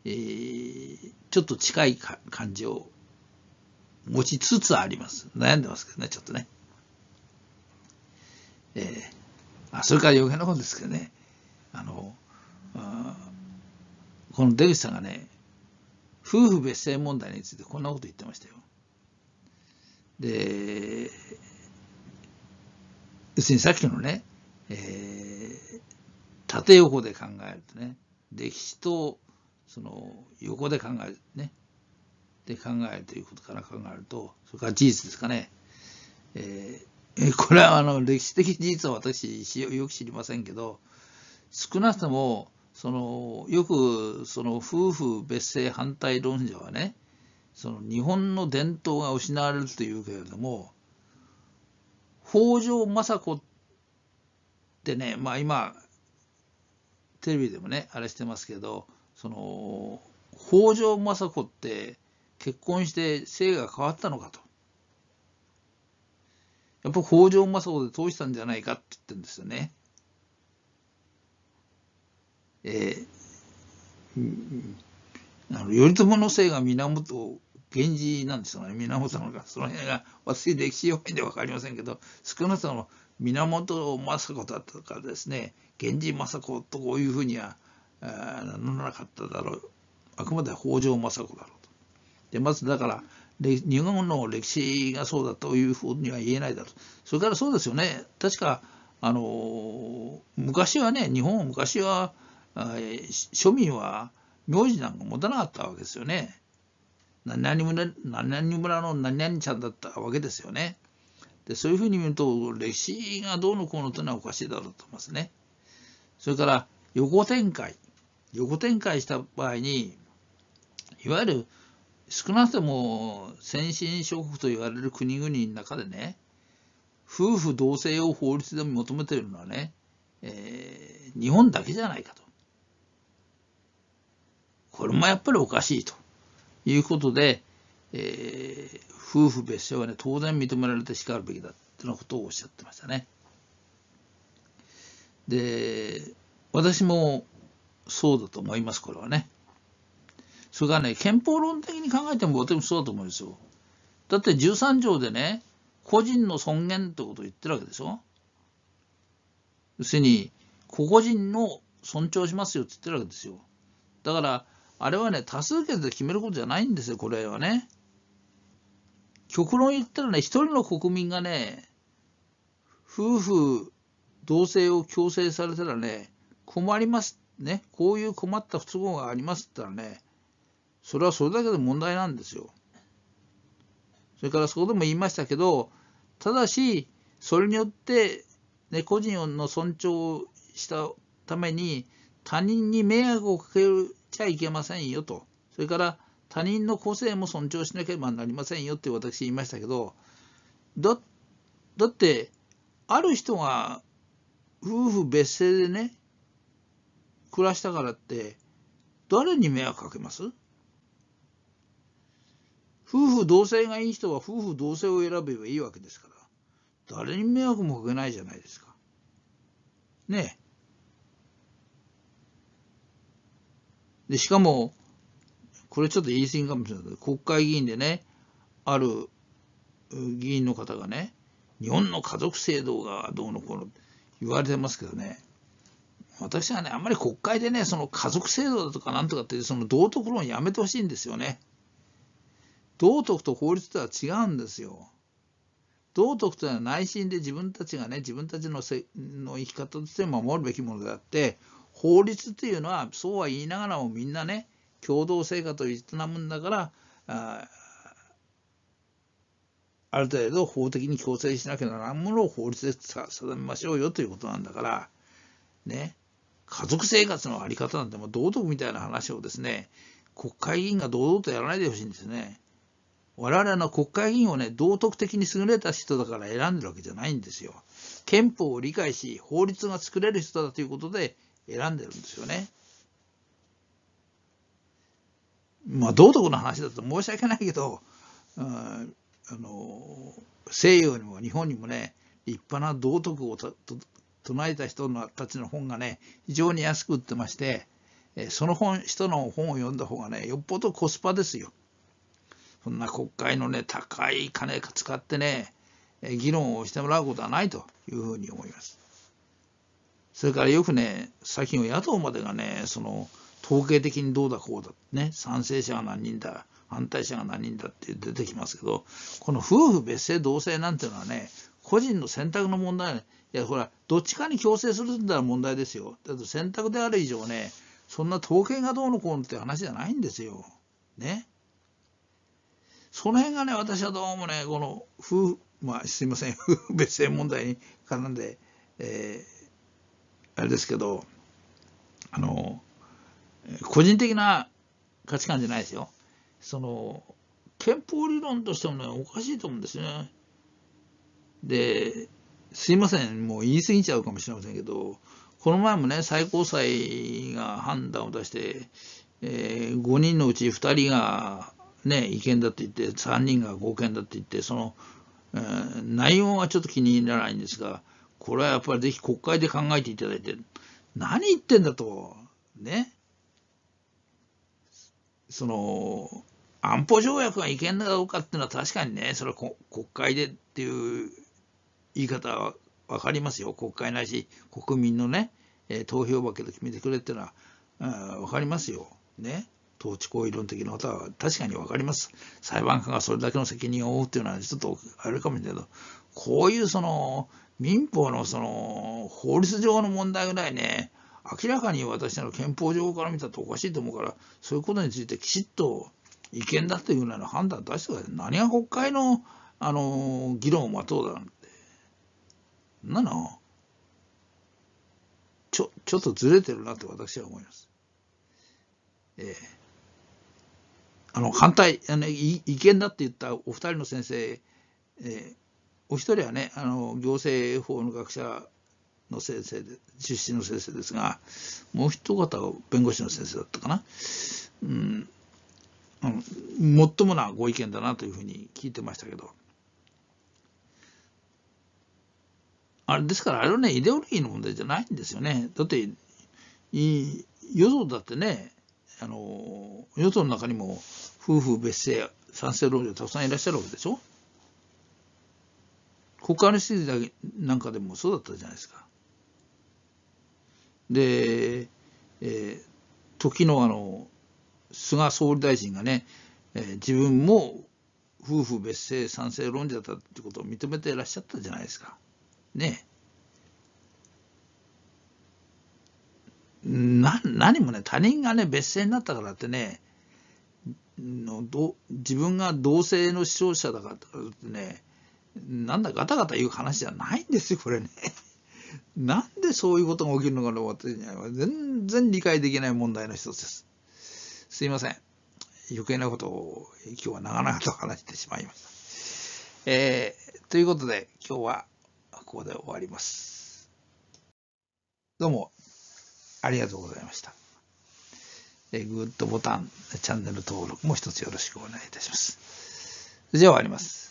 えー、ちょっと近い感じを持ちつつあります悩んでますけどねちょっとね、えー、あそれから余計なことですけどねあのあこの出口さんがね夫婦別姓問題についてこんなこと言ってましたよ。で、要するにさっきのね、えー、縦横で考えるとね、歴史とその横で考えるね、で考えるということから考えると、それから事実ですかね。えー、これはあの歴史的事実は私よく知りませんけど、少なくともそのよくその夫婦別姓反対論者はねその日本の伝統が失われるというけれども北条政子ってねまあ今テレビでもねあれしてますけどその北条政子って結婚して姓が変わったのかとやっぱ北条政子で通したんじゃないかって言ってるんですよね。えー、あの頼朝の姓が源源氏なんですよね源なのかその辺が私歴史弱いんで分かりませんけど少なくとも源政子だったとかですね源氏政子とこういうふうにはな乗らなかっただろうあくまで北条政子だろうと。でまずだから日本の歴史がそうだというふうには言えないだろうそれからそうですよね確かあの昔はね日本昔は庶民は名字なんか持たなかったわけですよね。何々村何々村の何々ちゃんだったわけですよね。でそういうふうに見ると歴史がどうのこうのというのはおかしいだろうと思いますね。それから横展開横展開した場合にいわゆる少なくとも先進諸国と言われる国々の中でね夫婦同姓を法律で求めているのはね、えー、日本だけじゃないかと。これもやっぱりおかしいということで、えー、夫婦別姓はね、当然認められてしかるべきだってのことをおっしゃってましたね。で、私もそうだと思います、これはね。それからね、憲法論的に考えても私もそうだと思うんですよ。だって13条でね、個人の尊厳ってことを言ってるわけでしょ。要するに、個々人の尊重しますよって言ってるわけですよ。だから、あれはね、多数決で決めることじゃないんですよ、これはね。極論言ったらね、一人の国民がね、夫婦同姓を強制されたらね、困ります。ね、こういう困った不都合がありますって言ったらね、それはそれだけで問題なんですよ。それからそこでも言いましたけど、ただし、それによって、ね、個人の尊重をしたために、他人に迷惑をかけるちゃいけませんよと。それから他人の個性も尊重しなければなりませんよって私言いましたけど、だ、だって、ある人が夫婦別姓でね、暮らしたからって、誰に迷惑かけます夫婦同姓がいい人は夫婦同姓を選べばいいわけですから、誰に迷惑もかけないじゃないですか。ねえ。で、しかも、これちょっと言い過ぎかもしれないけど、国会議員でね、ある議員の方がね、日本の家族制度がどうのこうの言われてますけどね、私はね、あんまり国会でね、その家族制度だとかなんとかって、その道徳論やめてほしいんですよね。道徳と法律とは違うんですよ。道徳というのは内心で自分たちがね、自分たちのせの生き方として守るべきものであって、法律っていうのはそうは言いながらもみんなね共同生活を営むんだからあある程度法的に強制しなきゃならんものを法律で定めましょうよということなんだからね家族生活の在り方なんてもう道徳みたいな話をですね国会議員が堂々とやらないでほしいんですね。我々の国会議員をね、道徳的に優れた人だから選んでるわけじゃないんですよ。憲法を理解し、法律が作れる人だということで選んでるんですよね。まあ道徳の話だと申し訳ないけど、うん、あの西洋にも日本にもね立派な道徳を唱えた人のたちの本がね非常に安く売ってましてその本人の本を読んだ方がねよっぽどコスパですよ。そんな国会のね高い金使ってね議論をしてもらうことはないというふうに思います。それからよくね、最近は野党までがね、その統計的にどうだこうだ、ね、賛成者が何人だ、反対者が何人だって出てきますけど、この夫婦別姓同姓なんていうのはね、個人の選択の問題、いや、ほら、どっちかに強制するんだら問題ですよ。だって選択である以上ね、そんな統計がどうのこうのって話じゃないんですよ。ね。その辺がね、私はどうもね、この夫婦、まあ、すいません、夫婦別姓問題に絡んで、えあれですけど、あの、個人的な価値観じゃないですよ。その、憲法理論としてもね、おかしいと思うんですね。で、すいません、もう言い過ぎちゃうかもしれませんけど、この前もね、最高裁が判断を出して、えー、5人のうち2人が、ね、違憲だって言って、3人が合憲だって言って、その、えー、内容はちょっと気に入らないんですが、これはやっぱりぜひ国会で考えていただいて、何言ってんだと、ね。その、安保条約がい違のかどうかっていうのは確かにね、それは国会でっていう言い方は分かりますよ。国会ないし、国民のね、投票箱で決めてくれっていうのは、うん、分かりますよ。ね。統治行為論的なことは確かに分かります。裁判官がそれだけの責任を負うっていうのはちょっとあるかもしれないけど、こういうその民法のその法律上の問題ぐらいね、明らかに私の憲法上から見たらおかしいと思うから、そういうことについてきちっと違憲だというぐらいの判断出してください。何が国会のあの議論を待とうだなんて。なのちょ、ちょっとずれてるなって私は思います。ええあの、反対、あの、違憲だって言ったお二人の先生、ええお一人はねあの行政法の学者の先生で出身の先生ですがもう一方は弁護士の先生だったかな、うん、最もっともなご意見だなというふうに聞いてましたけどあれですからあれはねイデオロギーの問題じゃないんですよねだって与党だってねあの与党の中にも夫婦別姓賛成論者たくさんいらっしゃるわけでしょ国家の指示だけなんかでもそうだったじゃないですか。で、えー、時のあの菅総理大臣がね、えー、自分も夫婦別姓賛成論者だったってことを認めていらっしゃったじゃないですか。ねな何もね他人がね別姓になったからってねのど自分が同性の視聴者だからってねなんだガタガタ言う話じゃないんですよ、これね。なんでそういうことが起きるのかの私には全然理解できない問題の一つです。すいません。余計なことを今日は長々と話してしまいました。えー、ということで今日はここで終わります。どうもありがとうございました。えー、グッドボタン、チャンネル登録も一つよろしくお願いいたします。それじゃあ終わります。